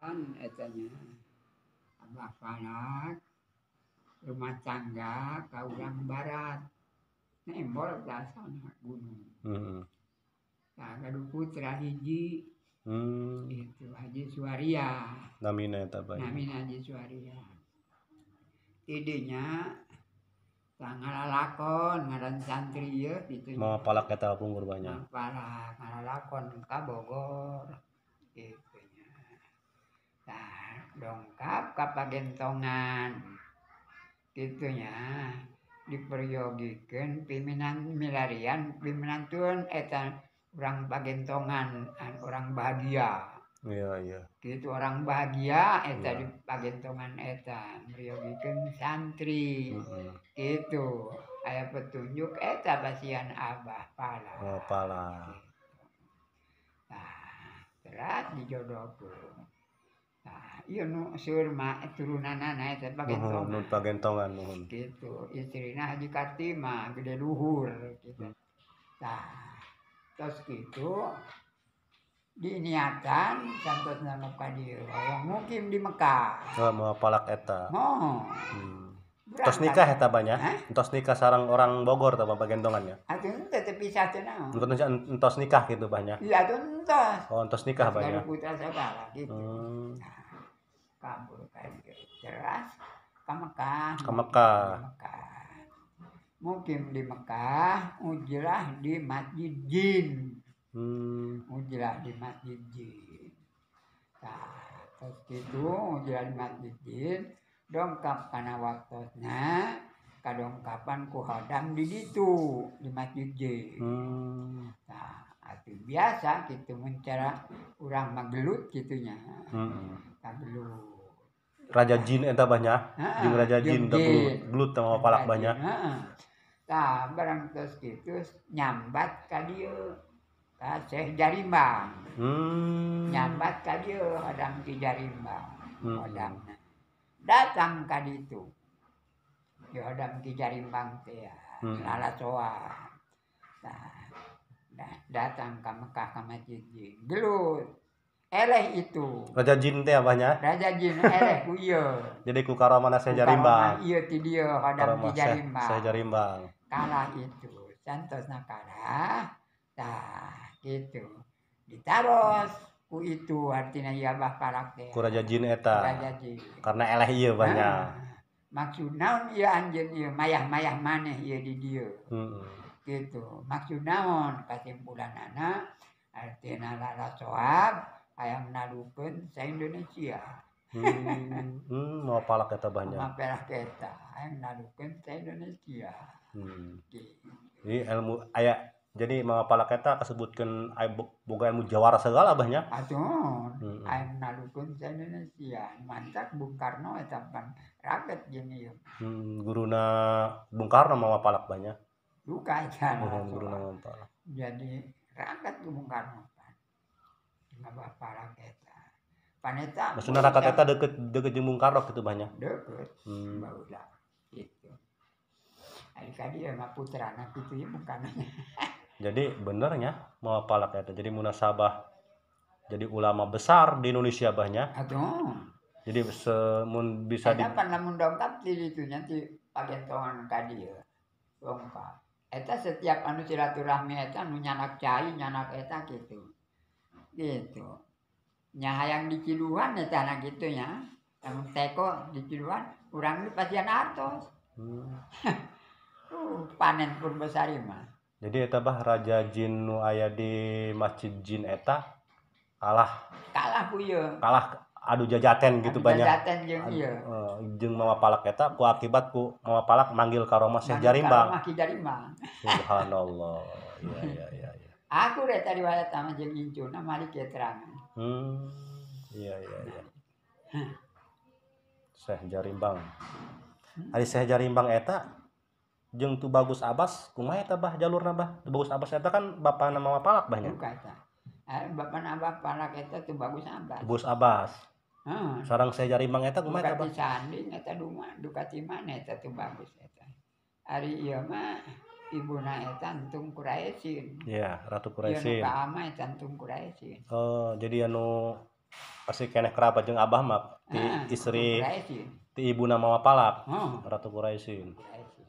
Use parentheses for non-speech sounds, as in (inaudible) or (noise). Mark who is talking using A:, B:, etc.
A: kan etanya abah falak rumah tangga ke orang barat nembol sana gunung hmm. nah, gaduh putra hiji hmm. itu Haji suaria
B: namina eta bae namina
A: Haji suaria idenya tanggal lakon ngaran santri ya gitu mau
B: palak eta punggur banyak
A: palak ngaran lakon ka Bogor gitu dongkap kapagentongan gitunya diperyogikan pimpinan milarian pimpinan tuan etan orang pagentongan orang bahagia iya iya gitu orang bahagia eta iya. di pagentongan eta meriogikan santri mm -hmm. gitu ayah petunjuk eta pasian abah pala oh
B: pala gitu.
A: nah terus dijodohkan Ah, iya nu seur mak turunana na itu bagentongan. Nuhun,
B: bagentongan nuhun.
A: Gitu, istrina iya, Haji Kartima gede luhur gitu. Hmm. nah terus gitu diniatan santos nama kadir, dieu mungkin di Mekah.
B: mau palak eta. Nah. Hmm.
A: Berangkat. Tos nikah ya
B: tabanya? Entos nikah sarang orang Bogor tabah pagentongannya?
A: Aduh ente tapi satu nang.
B: Entos nikah gitu banyak. Ya?
A: Iya tuh entos. Oh entos nikah banyak. Kalau ya? putra saudara
B: gitu. Hmm. Nah,
A: kabur kan jelas ke Mekah. Ke Mekah. Mungkin di Mekah, ujilah di Masjid Jin. Hmm. Ujilah di Masjid Jin. Nah, terus itu ujilah di Masjid Jin dongkap karena waktu waktuna kadongkapan ku hadam di situ di masjid J. Hmm. Nah, itu biasa gitu mencara orang magelut gitunya. Hmm. belu Raja
B: Jin entah banyak, ha, Raja Jin teu gelut sama palak banyak.
A: Nah, barang terus gitu nyambat ke dia, Ka Syekh Jarimbang. Hmm. Nyambat ke dia, hadam di Jarimbang. Hmm. Hadamna datang kan itu Yodam di Jarimbang teh ya, hmm. Nah, nah, datang ke Mekah ke Masjid Jin. Gelut. Eleh itu. Raja
B: Jin teh abahnya?
A: Raja Jin eleh ku iya.
B: Jadi ku karamana saya Jarimbang.
A: Iya ti dia hadam di Jarimbang. Saya Jarimbang. Kalah itu. santos kalah. Nah, gitu. Ditaros ku itu artinya iabah ya karakter kuraja jin eta jin
B: karena eleh iya banyak nah,
A: maksud naon iya anjen iya mayah mayah maneh iya di dia hmm. gitu maksud naon bulan anak artinya lala soab ayam nalukeun sa Indonesia hmm,
B: hmm mau palak kita banyak mau
A: palak kita ayam nalukeun sa Indonesia hmm. gitu.
B: ilmu ayah jadi pala kita kesebutkan ai boga ilmu jawara segala banyak
A: Aduh, hmm. ai nalukun sadana sia Bung Karno itu pan rakyat jadi. ya.
B: hmm, guruna Bung Karno mau pala banyak
A: Buka aja oh,
B: guruna apalak
A: jadi rakyat ke Bung Karno pan dina pala kita? paneta maksudnya raket kita deket
B: deket jeung Bung Karno gitu banyak
A: deket hmm. lah. gitu Adik-adik ya, putra anak itu ya bukan (laughs)
B: jadi benernya mau palak itu jadi munasabah jadi ulama besar di Indonesia banyak Aduh. jadi semun bisa di apa
A: namun dongkap di itu nanti pakai tongan kadi ya dongkap eta setiap anu silaturahmi eta anu nyanak cai nyanak eta gitu gitu nyahayang di Ciluan eta anak gitu ya kamu teko di Ciluan kurang di pasian artos hmm. (laughs) uh, panen pun besar mah
B: jadi etabah raja jin nu aya di masjid jin eta kalah kalah ku kalah adu jajaten gitu adu banyak jajaten jeung iya jeung mama palak eta ku akibat ku mama palak manggil ka Roma Syekh Jarimbang
A: manggil Jarimbang
B: subhanallah iya
A: iya (laughs) iya ya. aku rek tadi wae sama jeung incuna mari keterangan
B: hmm iya iya iya Syekh Jarimbang Ari Syekh Jarimbang eta jeng tu bagus abas, kumaya tabah jalur nabah tu bagus abas. itu kan bapak nama palak banyak bukan
A: eh, bapak nama palak itu tu bagus abas. bagus abas. hmm. sarang
B: saya jari mang itu kumaya tabah
A: sanding itu duma dukati mana itu tu bagus itu hari iya mah ibu itu antum kuraisin ya ratu kuraisin ya ama itu antum kuraisin
B: oh jadi anu pasti kena kerabat jeng abah mak ti istri ti ibu nama palak hmm. ratu kuraisin, kuraisin.